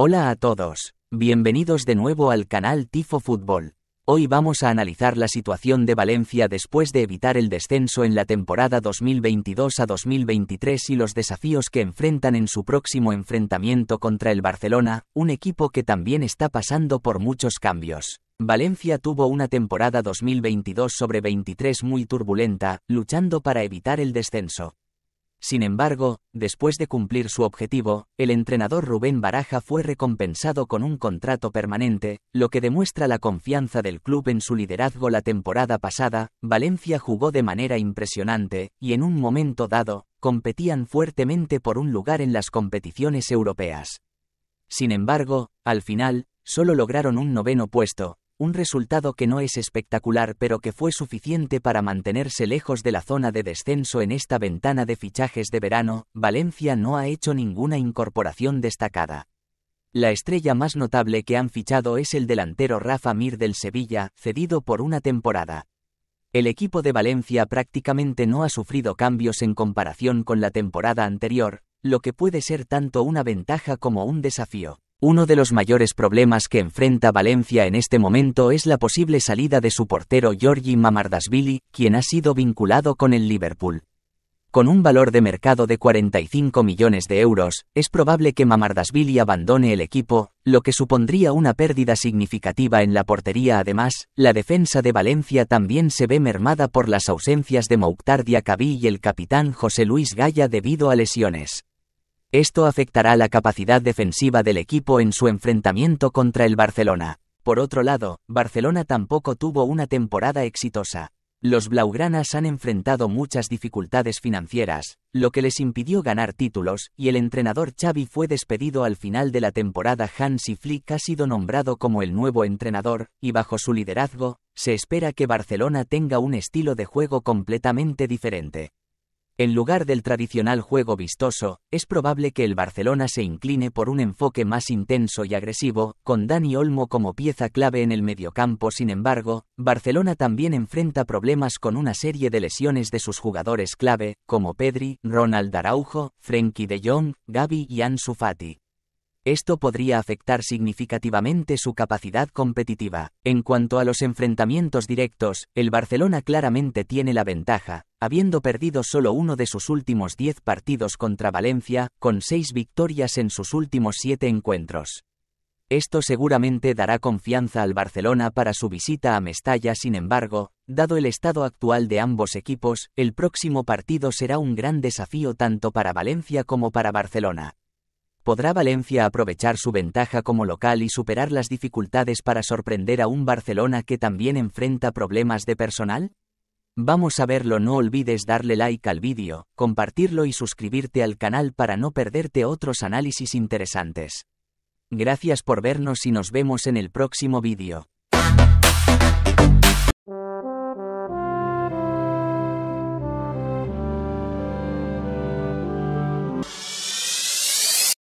Hola a todos, bienvenidos de nuevo al canal Tifo Fútbol. Hoy vamos a analizar la situación de Valencia después de evitar el descenso en la temporada 2022 a 2023 y los desafíos que enfrentan en su próximo enfrentamiento contra el Barcelona, un equipo que también está pasando por muchos cambios. Valencia tuvo una temporada 2022 sobre 23 muy turbulenta, luchando para evitar el descenso. Sin embargo, después de cumplir su objetivo, el entrenador Rubén Baraja fue recompensado con un contrato permanente, lo que demuestra la confianza del club en su liderazgo la temporada pasada, Valencia jugó de manera impresionante, y en un momento dado, competían fuertemente por un lugar en las competiciones europeas. Sin embargo, al final, solo lograron un noveno puesto, un resultado que no es espectacular pero que fue suficiente para mantenerse lejos de la zona de descenso en esta ventana de fichajes de verano, Valencia no ha hecho ninguna incorporación destacada. La estrella más notable que han fichado es el delantero Rafa Mir del Sevilla, cedido por una temporada. El equipo de Valencia prácticamente no ha sufrido cambios en comparación con la temporada anterior, lo que puede ser tanto una ventaja como un desafío. Uno de los mayores problemas que enfrenta Valencia en este momento es la posible salida de su portero Giorgi Mamardasvili, quien ha sido vinculado con el Liverpool. Con un valor de mercado de 45 millones de euros, es probable que Mamardasvili abandone el equipo, lo que supondría una pérdida significativa en la portería. Además, la defensa de Valencia también se ve mermada por las ausencias de Mouktar y el capitán José Luis Gaya debido a lesiones. Esto afectará la capacidad defensiva del equipo en su enfrentamiento contra el Barcelona. Por otro lado, Barcelona tampoco tuvo una temporada exitosa. Los Blaugranas han enfrentado muchas dificultades financieras, lo que les impidió ganar títulos, y el entrenador Xavi fue despedido al final de la temporada. Hansi Flick ha sido nombrado como el nuevo entrenador, y bajo su liderazgo, se espera que Barcelona tenga un estilo de juego completamente diferente. En lugar del tradicional juego vistoso, es probable que el Barcelona se incline por un enfoque más intenso y agresivo, con Dani Olmo como pieza clave en el mediocampo. Sin embargo, Barcelona también enfrenta problemas con una serie de lesiones de sus jugadores clave, como Pedri, Ronald Araujo, Frenkie de Jong, Gaby y Ansu Fati. Esto podría afectar significativamente su capacidad competitiva. En cuanto a los enfrentamientos directos, el Barcelona claramente tiene la ventaja, habiendo perdido solo uno de sus últimos 10 partidos contra Valencia, con seis victorias en sus últimos siete encuentros. Esto seguramente dará confianza al Barcelona para su visita a Mestalla, sin embargo, dado el estado actual de ambos equipos, el próximo partido será un gran desafío tanto para Valencia como para Barcelona. ¿Podrá Valencia aprovechar su ventaja como local y superar las dificultades para sorprender a un Barcelona que también enfrenta problemas de personal? Vamos a verlo, no olvides darle like al vídeo, compartirlo y suscribirte al canal para no perderte otros análisis interesantes. Gracias por vernos y nos vemos en el próximo vídeo.